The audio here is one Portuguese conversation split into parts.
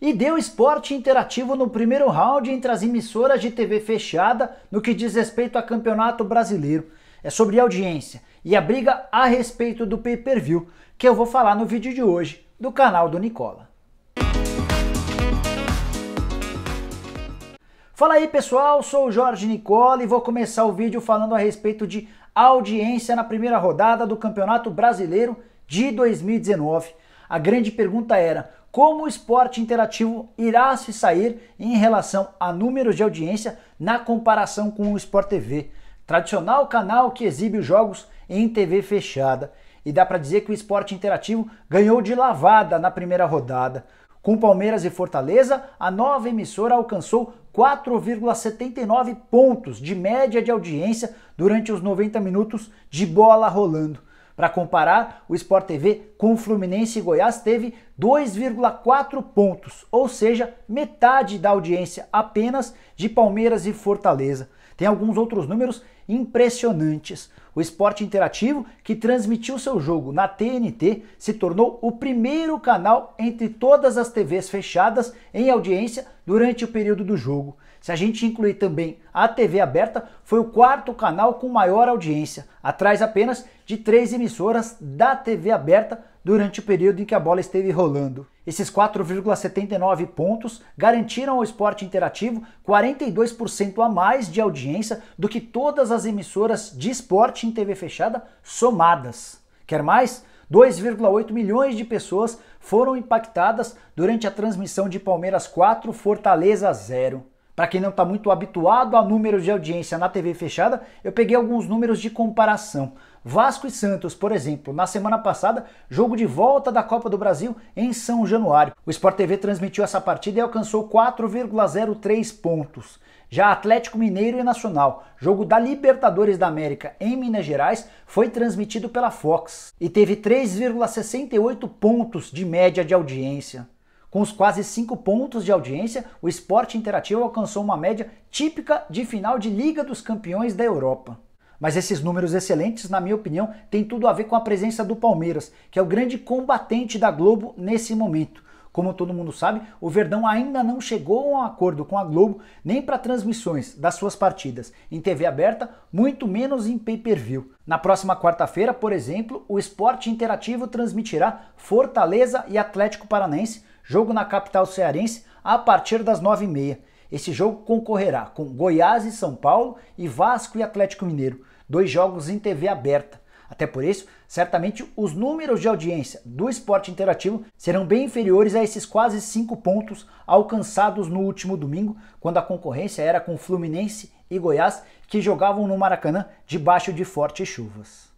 e deu esporte interativo no primeiro round entre as emissoras de TV fechada no que diz respeito a campeonato brasileiro. É sobre audiência e a briga a respeito do pay-per-view, que eu vou falar no vídeo de hoje do canal do Nicola. Fala aí pessoal, sou o Jorge Nicola e vou começar o vídeo falando a respeito de audiência na primeira rodada do Campeonato Brasileiro de 2019. A grande pergunta era: como o esporte interativo irá se sair em relação a números de audiência na comparação com o Sport TV, tradicional canal que exibe os jogos em TV fechada. E dá para dizer que o esporte interativo ganhou de lavada na primeira rodada. Com Palmeiras e Fortaleza, a nova emissora alcançou 4,79 pontos de média de audiência durante os 90 minutos de bola rolando. Para comparar, o Sport TV com Fluminense e Goiás teve 2,4 pontos, ou seja, metade da audiência apenas de Palmeiras e Fortaleza. Tem alguns outros números impressionantes. O esporte interativo, que transmitiu seu jogo na TNT, se tornou o primeiro canal entre todas as TVs fechadas em audiência durante o período do jogo. Se a gente incluir também a TV aberta, foi o quarto canal com maior audiência, atrás apenas de três emissoras da TV aberta durante o período em que a bola esteve rolando. Esses 4,79 pontos garantiram ao esporte interativo 42% a mais de audiência do que todas as as emissoras de esporte em TV fechada somadas. Quer mais? 2,8 milhões de pessoas foram impactadas durante a transmissão de Palmeiras 4, Fortaleza 0. Para quem não está muito habituado a números de audiência na TV fechada, eu peguei alguns números de comparação. Vasco e Santos, por exemplo, na semana passada, jogo de volta da Copa do Brasil em São Januário. O Sport TV transmitiu essa partida e alcançou 4,03 pontos. Já Atlético Mineiro e Nacional, jogo da Libertadores da América em Minas Gerais, foi transmitido pela Fox e teve 3,68 pontos de média de audiência. Com os quase 5 pontos de audiência, o esporte interativo alcançou uma média típica de final de Liga dos Campeões da Europa. Mas esses números excelentes, na minha opinião, têm tudo a ver com a presença do Palmeiras, que é o grande combatente da Globo nesse momento. Como todo mundo sabe, o Verdão ainda não chegou a um acordo com a Globo nem para transmissões das suas partidas em TV aberta, muito menos em pay-per-view. Na próxima quarta-feira, por exemplo, o Esporte Interativo transmitirá Fortaleza e Atlético Paranense, jogo na capital cearense, a partir das 9h30. Esse jogo concorrerá com Goiás e São Paulo e Vasco e Atlético Mineiro, dois jogos em TV aberta. Até por isso, certamente os números de audiência do esporte interativo serão bem inferiores a esses quase cinco pontos alcançados no último domingo, quando a concorrência era com Fluminense e Goiás, que jogavam no Maracanã debaixo de fortes chuvas.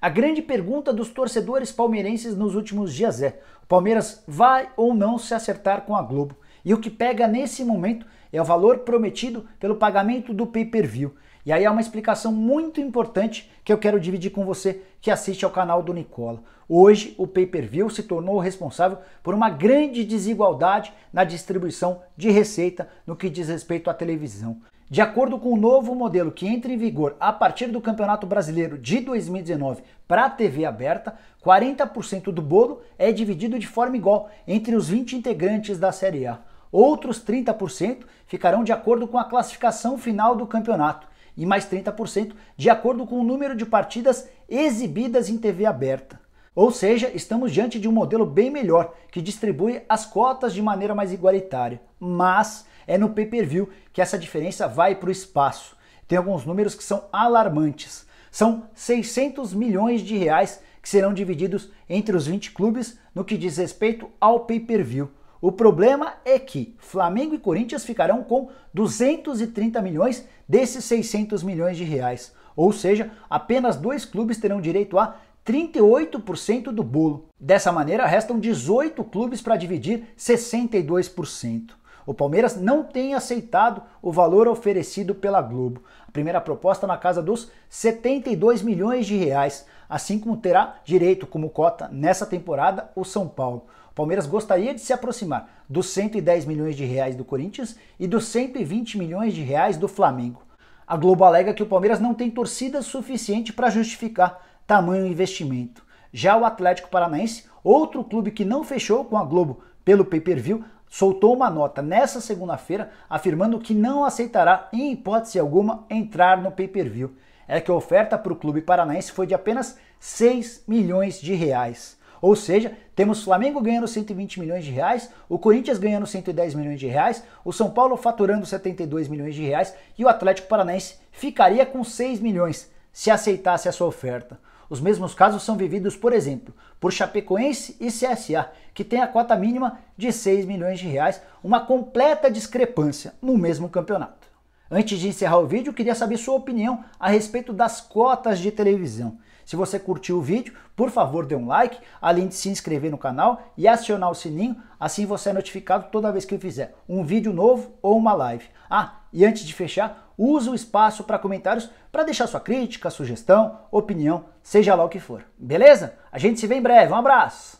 A grande pergunta dos torcedores palmeirenses nos últimos dias é: o Palmeiras vai ou não se acertar com a Globo? E o que pega nesse momento é o valor prometido pelo pagamento do pay-per-view. E aí há uma explicação muito importante que eu quero dividir com você que assiste ao canal do Nicola. Hoje, o pay-per-view se tornou responsável por uma grande desigualdade na distribuição de receita no que diz respeito à televisão. De acordo com o novo modelo que entra em vigor a partir do Campeonato Brasileiro de 2019 para a TV aberta, 40% do bolo é dividido de forma igual entre os 20 integrantes da Série A. Outros 30% ficarão de acordo com a classificação final do campeonato e mais 30% de acordo com o número de partidas exibidas em TV aberta. Ou seja, estamos diante de um modelo bem melhor que distribui as cotas de maneira mais igualitária. Mas é no pay-per-view que essa diferença vai para o espaço. Tem alguns números que são alarmantes. São 600 milhões de reais que serão divididos entre os 20 clubes no que diz respeito ao pay-per-view. O problema é que Flamengo e Corinthians ficarão com 230 milhões desses 600 milhões de reais. Ou seja, apenas dois clubes terão direito a 38% do bolo. Dessa maneira, restam 18 clubes para dividir 62%. O Palmeiras não tem aceitado o valor oferecido pela Globo. A primeira proposta na casa dos 72 milhões de reais, assim como terá direito como cota nessa temporada o São Paulo. O Palmeiras gostaria de se aproximar dos 110 milhões de reais do Corinthians e dos 120 milhões de reais do Flamengo. A Globo alega que o Palmeiras não tem torcida suficiente para justificar tamanho investimento. Já o Atlético Paranaense, outro clube que não fechou com a Globo pelo pay-per-view, soltou uma nota nessa segunda-feira afirmando que não aceitará, em hipótese alguma, entrar no pay-per-view. É que a oferta para o clube paranaense foi de apenas 6 milhões de reais. Ou seja, temos Flamengo ganhando 120 milhões de reais, o Corinthians ganhando 110 milhões de reais, o São Paulo faturando 72 milhões de reais e o Atlético Paranaense ficaria com 6 milhões se aceitasse a sua oferta. Os mesmos casos são vividos, por exemplo, por Chapecoense e CSA, que tem a cota mínima de 6 milhões de reais, uma completa discrepância no mesmo campeonato. Antes de encerrar o vídeo, queria saber sua opinião a respeito das cotas de televisão. Se você curtiu o vídeo, por favor dê um like, além de se inscrever no canal e acionar o sininho, assim você é notificado toda vez que eu fizer um vídeo novo ou uma live. Ah, e antes de fechar, Usa o espaço para comentários para deixar sua crítica, sugestão, opinião, seja lá o que for. Beleza? A gente se vê em breve. Um abraço!